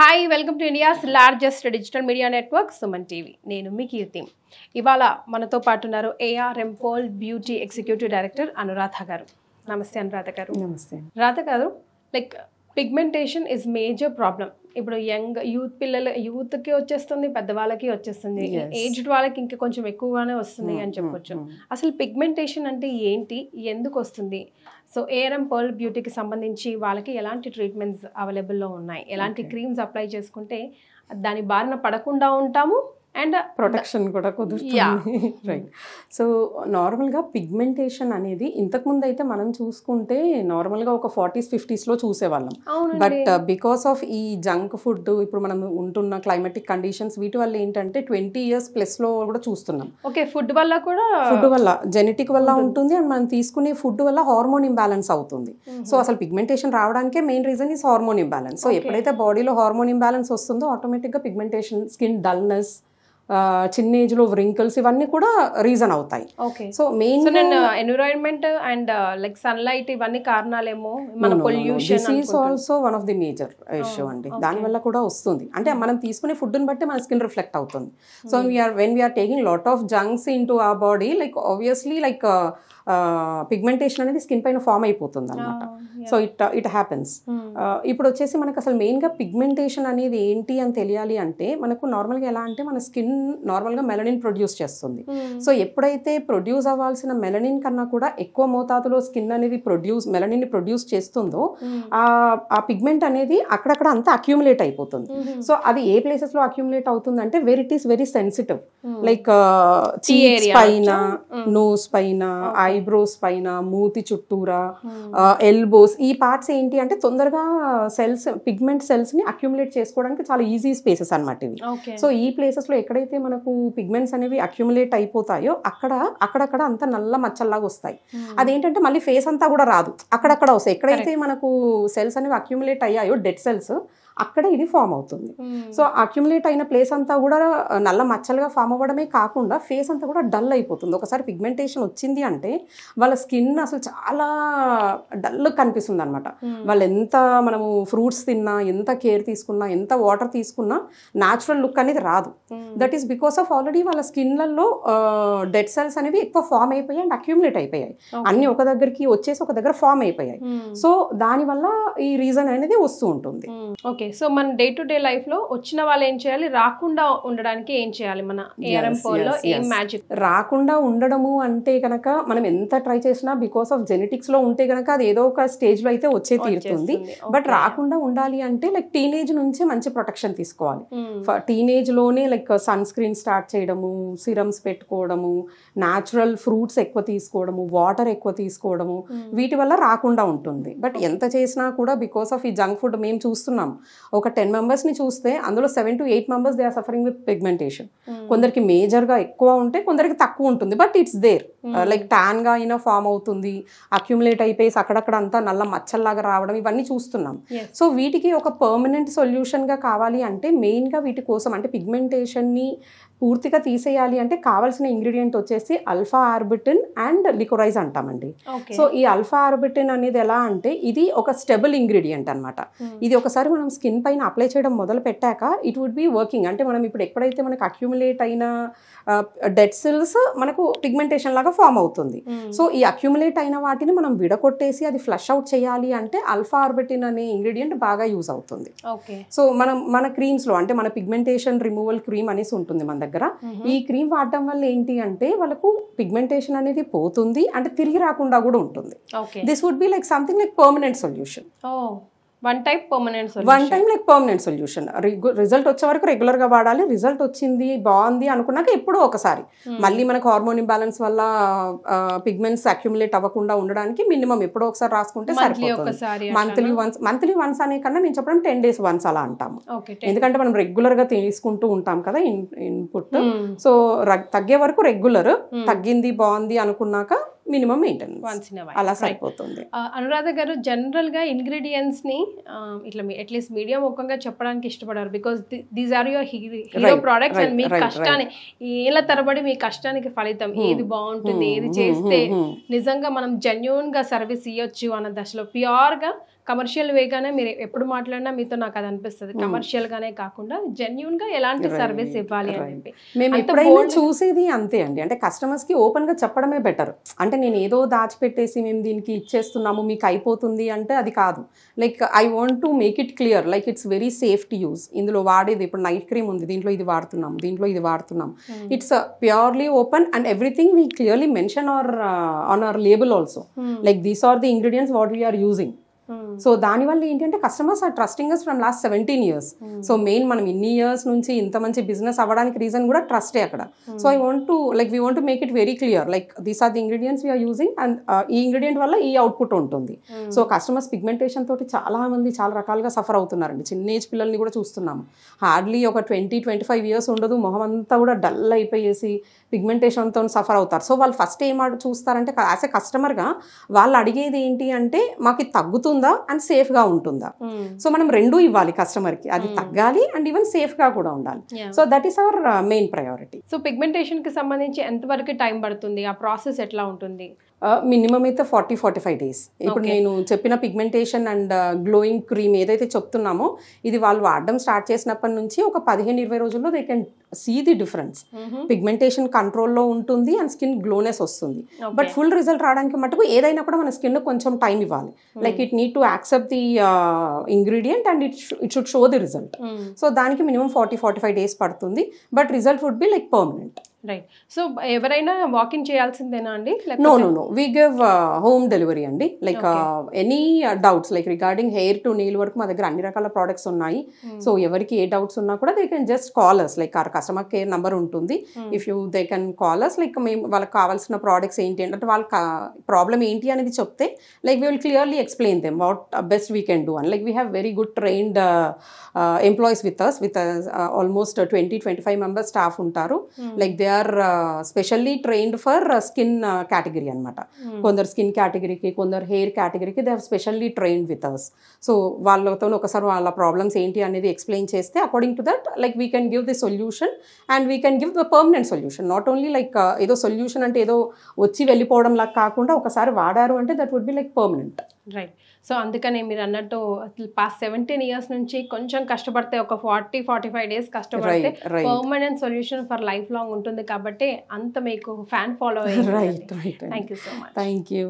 Hi welcome to India's largest digital media network Suman TV నేను మీ కీర్తి ఇవాళ మనతో పాటు ఉన్నారు ఏఆర్ పోల్ beauty executive director Anuradha garu నమస్తే అనురాధ గారు నమస్తే Radha garu like pigmentation is major problem ఇప్పుడు యంగ్ యూత్ పిల్లల యూత్కి వచ్చేస్తుంది పెద్దవాళ్ళకి వచ్చేస్తుంది ఏజ్డ్ వాళ్ళకి ఇంకా కొంచెం ఎక్కువగానే వస్తుంది hmm, అని hmm, చెప్పొచ్చు hmm. అసలు పిగ్మెంటేషన్ అంటే ఏంటి ఎందుకు వస్తుంది సో ఏఆర్ఎం పర్ల్ బ్యూటీకి సంబంధించి వాళ్ళకి ఎలాంటి ట్రీట్మెంట్స్ అవైలబుల్లో ఉన్నాయి ఎలాంటి క్రీమ్స్ అప్లై చేసుకుంటే దాని బారిన పడకుండా ఉంటాము అండ్ ప్రొటెక్షన్ కూడా కుదురుతుంది రైట్ సో నార్మల్గా పిగ్మెంటేషన్ అనేది ఇంతకుముందు అయితే మనం చూసుకుంటే నార్మల్గా ఒక ఫార్టీస్ ఫిఫ్టీస్లో చూసేవాళ్ళం బట్ బికాస్ uh, ఆఫ్ ఈ జంక్ ఫుడ్ ఇప్పుడు మనం ఉంటున్న క్లైమాటిక్ కండిషన్స్ వీటి వల్ల ఏంటంటే ట్వంటీ ఇయర్స్ ప్లస్లో కూడా చూస్తున్నాం ఓకే ఫుడ్ వల్ల కూడా ఫుడ్ వల్ల జెనెటిక్ వల్ల ఉంటుంది అండ్ మనం తీసుకునే ఫుడ్ వల్ల హార్మోన్ ఇంబ్యాలెన్స్ అవుతుంది సో అసలు పిగ్మెంటేషన్ రావడానికే main reason is hormone imbalance so ఎప్పుడైతే బాడీలో హార్మోన్ ఇంబ్యాలెన్స్ వస్తుందో ఆటోమేటిక్గా పిగ్మెంటేషన్ స్కిన్ డల్నెస్ చిన్న ఏజ్ లో వ్రింకిల్స్ ఇవన్నీ కూడా రీజన్ అవుతాయి so main environment and like sunlight ఇవన్నీ కారణాలేమో మన pollution is also one of the major issue అండి దానివల్ల కూడా వస్తుంది అంటే hmm. మనం తీసుకునే ఫుడ్ని బట్టి మన స్కిన్ రిఫ్లెక్ట్ అవుతుంది so we're when we're taking lot of junks into ఆ body like obviously like pigmentation అనేది స్కిన్ పైన ఫామ్ అయిపోతుంది అనమాట సో ఇట్ ఇట్ హ్యాపెన్స్ ఇప్పుడు వచ్చేసి మనకు అసలు మెయిన్గా పిగ్మెంటేషన్ అనేది ఏంటి అని తెలియాలి అంటే మనకు నార్మల్గా ఎలా అంటే మన స్కిన్ నార్మల్గా మెలనిన్ ప్రొడ్యూస్ చేస్తుంది hmm. సో ఎప్పుడైతే ప్రొడ్యూస్ అవ్వాల్సిన మెలనిన్ కన్నా కూడా ఎక్కువ మోతాదులో స్కిన్ అనేది ప్రొడ్యూస్ మెలనిన్ ప్రొడ్యూస్ చేస్తుందో hmm. ఆ పిగ్మెంట్ అనేది అక్కడక్కడ అంతా అక్యూములేట్ అయిపోతుంది hmm. సో అది ఏ ప్లేసెస్లో అక్యూములేట్ అంటే where it is very sensitive like చీస్ పైన నోస్ పైన ఐబ్రోస్ పైన మూతి చుట్టూరా ఎల్బోస్ uh, ఈ పార్ట్స్ ఏంటి అంటే తొందరగా సెల్స్ పిగ్మెంట్ సెల్స్ ని అక్యూములేట్ చేసుకోవడానికి చాలా ఈజీ స్పేసెస్ అనమాట ఇవి సో ఈ లో ఎక్కడైతే ఎక్కడైతే మనకు పిగ్మెంట్స్ అనేవి అక్యుములేట్ అయిపోతాయో అక్కడ అక్కడక్కడ అంత నల్ల మచ్చల్లాగా వస్తాయి hmm. అదేంటంటే మళ్ళీ ఫేస్ అంతా కూడా రాదు అక్కడక్కడ వస్తాయి ఎక్కడైతే మనకు సెల్స్ అనేవి అక్యుములేట్ అయ్యాయో డెడ్ సెల్స్ అక్కడ ఇది ఫామ్ అవుతుంది hmm. సో అక్యుములేట్ అయిన ప్లేస్ అంతా కూడా నల్ల మచ్చలుగా ఫామ్ అవ్వడమే కాకుండా ఫేస్ అంతా కూడా డల్ అయిపోతుంది ఒకసారి పిగ్మెంటేషన్ వచ్చింది అంటే వాళ్ళ స్కిన్ అసలు చాలా డల్ కనిపిస్తుంది అనమాట hmm. వాళ్ళు ఎంత మనము ఫ్రూట్స్ తిన్నా ఎంత కేర్ తీసుకున్నా ఎంత వాటర్ తీసుకున్నా న్యాచురల్ లుక్ అనేది రాదు that is because of already వాళ్ళ స్కిన్లలో డెడ్ సెల్స్ అనేవి ఎక్కువ ఫామ్ అయిపోయాయి అండ్ అక్యుములేట్ అయిపోయాయి అన్ని ఒక దగ్గరికి వచ్చేసి ఒక దగ్గర ఫామ్ అయిపోయాయి hmm. సో దానివల్ల ఈ రీజన్ అనేది వస్తూ ఉంటుంది ఓకే ఓకే సో మన డే టు డే లైఫ్ లో వచ్చిన వాళ్ళు ఏం చేయాలి రాకుండా ఉండడానికి ఏం చేయాలి మన ఏఆర్ఎం లో ఏం మ్యాజిక్ రాకుండా ఉండడము అంటే కనుక మనం ఎంత ట్రై చేసినా బికాస్ ఆఫ్ జెనెటిక్స్ లో ఉంటే కనుక అది ఏదో ఒక స్టేజ్ లో అయితే వచ్చే తీరుతుంది బట్ రాకుండా ఉండాలి అంటే లైక్ టీనేజ్ నుంచే మంచి ప్రొటెక్షన్ తీసుకోవాలి టీనేజ్ hmm. లోనే లైక్ సన్ స్క్రీన్ స్టార్ట్ చేయడము సిరమ్స్ పెట్టుకోవడము న్యాచురల్ ఫ్రూట్స్ ఎక్కువ తీసుకోవడము వాటర్ ఎక్కువ తీసుకోవడము hmm. వీటి వల్ల రాకుండా ఉంటుంది బట్ ఎంత చేసినా కూడా బికాస్ ఆఫ్ ఈ జంక్ ఫుడ్ మేము చూస్తున్నాం ఒక టెన్ మెంబర్స్ని చూస్తే అందులో seven to eight members they are suffering with pigmentation కొందరికి మేజర్గా ఎక్కువ ఉంటే కొందరికి తక్కువ ఉంటుంది బట్ ఇట్స్ దేర్ లైక్ ట్యాన్గా అయినా ఫామ్ అవుతుంది అక్యుములేట్ అయిపోయి అక్కడక్కడ అంతా నల్ల మచ్చల్లాగా రావడం ఇవన్నీ చూస్తున్నాం సో వీటికి ఒక పర్మనెంట్ సొల్యూషన్గా కావాలి అంటే మెయిన్గా వీటి కోసం అంటే పిగ్మెంటేషన్ని పూర్తిగా తీసేయాలి అంటే కావాల్సిన ఇంగ్రీడియంట్ వచ్చేసి అల్ఫా ఆర్బిటిన్ అండ్ లిక్వరైజ్ అంటామండి సో ఈ అల్ఫా ఆర్బిటిన్ అనేది ఎలా అంటే ఇది ఒక స్టెబుల్ ఇంగ్రీడియంట్ అనమాట ఇది ఒకసారి మనం స్కిన్ పైన అప్లై చేయడం మొదలు పెట్టాక ఇట్ వుడ్ బి వర్కింగ్ అంటే మనం ఇప్పుడు ఎప్పుడైతే మనకు అక్యూములేట్ అయిన డెడ్ సెల్స్ మనకు పిగ్మెంటేషన్ లాగా ఫామ్ అవుతుంది సో hmm. ఈ అక్యూములేట్ అయిన వాటిని మనం విడగొట్టేసి అది ఫ్లష్ అవుట్ చేయాలి అంటే అల్ఫా ఆర్బిటిన్ అనే ఇంగ్రీడియంట్ బాగా యూజ్ అవుతుంది సో మనం మన క్రీమ్స్లో అంటే మన పిగ్మెంటేషన్ రిమూవల్ క్రీమ్ అనేసి ఉంటుంది మన దగ్గర ఈ క్రీమ్ వాడటం వల్ల ఏంటి అంటే వాళ్ళకు పిగ్మెంటేషన్ అనేది పోతుంది అంటే తిరిగి రాకుండా కూడా ఉంటుంది this would be like something like permanent solution one type permanent one time like permanent solution result వచ్చే వరకు గా వాడాలి రిజల్ట్ వచ్చింది బాగుంది అనుకున్నాక ఎప్పుడు ఒకసారి hmm. మళ్ళీ మనకు హార్మోన్ ఇంబాలెన్స్ వల్ల పిగ్మెంట్స్ అక్యుములేట్ అవ్వకుండా ఉండడానికి మినిమం ఎప్పుడో ఒకసారి రాసుకుంటే సరిపోతుంది మంత్లీ వన్స్ మంత్లీ వన్స్ అనే కన్నా నేను చెప్పడం టెన్ డేస్ వన్స్ అలా అంటాము ఎందుకంటే మనం రెగ్యులర్ గా తీసుకుంటూ ఉంటాం కదా ఇన్పుట్ hmm. సో తగ్గే వరకు రెగ్యులర్ hmm. తగ్గింది బాగుంది అనుకున్నాక మినిమం మెయింటెనెన్స్ అలా సరిపోతుంది అనురాధ గారు ఇంగ్రీడియంట్స్ ని ఇట్లా అట్లీస్ట్ మీడియం ముఖంగా చెప్పడానికి ఇష్టపడారు because these are your hero products and మీ కష్టాన్ని ఏళ్ళ తరబడి మీ కష్టానికి ఫలితం hmm. ఏది బాగుంటుంది hmm. ఏది hmm. చేస్తే నిజంగా మనం జెన్యున్ గా సర్వీస్ ఇవ్వచ్చు అన్న దశలో ప్యూర్ గా కమర్షియల్ వేగానే మీరు ఎప్పుడు మాట్లాడినా మీతో నాకు అది అనిపిస్తుంది hmm. కమర్షియల్ గానే కాకుండా జెన్యున్ గా ఎలాంటి సర్వీస్ ఇవ్వాలి మేము చూసేది అంతే అండి అంటే కస్టమర్స్ కి ఓపెన్ గా చెప్పడమే బెటర్ అంటే నేను ఏదో దాచిపెట్టేసి మేము దీనికి ఇచ్చేస్తున్నాము మీకు అయిపోతుంది అంటే అది కాదు like I want to make it clear like it's very safe to use ఇందులో వాడేది ఇప్పుడు నైట్ క్రీమ్ ఉంది దీంట్లో ఇది వాడుతున్నాం దీంట్లో ఇది వాడుతున్నాం it's purely open and everything we clearly mention are on our label also like these are the ingredients what we are using so hmm. దానివల్ల ఏంటంటే customers are trusting us from last seventeen years so main మనం ఇన్ని years నుంచి ఇంత మంచి business అవ్వడానికి reason కూడా ట్రస్టే అక్కడ so I want to like we want to make it very clear like these are the ingredients we are using and ఈ ఇంగ్రీడియంట్ వల్ల ఈ అవుట్పుట్ ఉంటుంది సో కస్టమర్స్ పిగ్మెంటేషన్ తోటి చాలా మంది చాలా రకాలుగా సఫర్ అవుతున్నారండి చిన్న ఏజ్ పిల్లల్ని కూడా చూస్తున్నాము హార్డ్లీ ఒక ట్వంటీ ట్వంటీ ఫైవ్ ఇయర్స్ ఉండదు మొహం అంతా కూడా డల్ అయిపోయేసి పిగ్మెంటేషన్తో సఫర్ అవుతారు సో వాళ్ళు ఫస్ట్ ఏమాట చూస్తారంటే యాజ్ ఎ కస్టమర్గా వాళ్ళు అడిగేది ఏంటి అంటే మాకు తగ్గుతుందా అండ్ సేఫ్గా ఉంటుందా సో hmm. మనం రెండూ ఇవ్వాలి కస్టమర్కి అది hmm. తగ్గాలి అండ్ ఈవెన్ సేఫ్గా కూడా ఉండాలి so that is our main priority so పిగ్మెంటేషన్కి సంబంధించి ఎంతవరకు టైం పడుతుంది ఆ ప్రాసెస్ ఎట్లా ఉంటుంది మినిమం uh, అయితే ఫార్టీ ఫార్టీ ఫైవ్ డేస్ ఇప్పుడు నేను చెప్పిన పిగ్మెంటేషన్ అండ్ గ్లోయింగ్ క్రీమ్ ఏదైతే చెప్తున్నామో ఇది వాళ్ళు వాడడం స్టార్ట్ చేసినప్పటి నుంచి ఒక పదిహేను ఇరవై రోజుల్లో they can see the difference pigmentation కంట్రోల్లో ఉంటుంది అండ్ స్కిన్ గ్లోనెస్ వస్తుంది బట్ ఫుల్ రిజల్ట్ రావడానికి మటుకు ఏదైనా కూడా మన స్కిన్ కొంచెం టైం ఇవ్వాలి like it need to accept the ingredient and it it should show the result so దానికి minimum forty forty five days పడుతుంది but result would be like permanent right so ఎవరైనా వాకింగ్ చేయాల్సిందేనా అండి no no no we give home delivery అండి like any doubts like regarding hair to nail వరకు మా దగ్గర అన్ని రకాల ప్రోడక్ట్స్ ఉన్నాయి సో hmm. ఎవరికి ఏ డౌట్స్ ఉన్నా కూడా they can just call us like our customer care number ఉంటుంది if you they can call us like మేము వాళ్ళకి కావాల్సిన ప్రోడక్ట్స్ ఏంటి అంటే వాళ్ళ ప్రాబ్లమ్ uh, ఏంటి అనేది చెప్తే like we will clearly explain them what best we can do and like we have very good trained employees with us with almost twenty twenty five members staff ఉంటారు like hmm. They are specially trained for skin category అనమాట కొందరు skin కేటగిరీకి కొందరు hair కేటగిరీకి they have specially trained with us so వాళ్ళతో ఒకసారి వాళ్ళ problems ఏంటి అనేది ఎక్స్ప్లెయిన్ చేస్తే according to that like we can give the solution and we can give the permanent solution not only like ఏదో సొల్యూషన్ అంటే ఏదో వచ్చి వెళ్ళిపోవడం లాగా కాకుండా ఒకసారి వాడారు అంటే that would be like permanent right so అందుకనే మీరు అన్నట్టు పాస్ట్ సెవెంటీన్ ఇయర్స్ నుంచి కొంచెం కష్టపడితే ఒక ఫార్టీ ఫార్టీ ఫైవ్ డేస్ కష్టపడితే permanent solution for life long ఉంటుంది కాబట్టి అంత మీకు ఫ్యాన్ ఫాలో అయ్యింది thank you so much thank you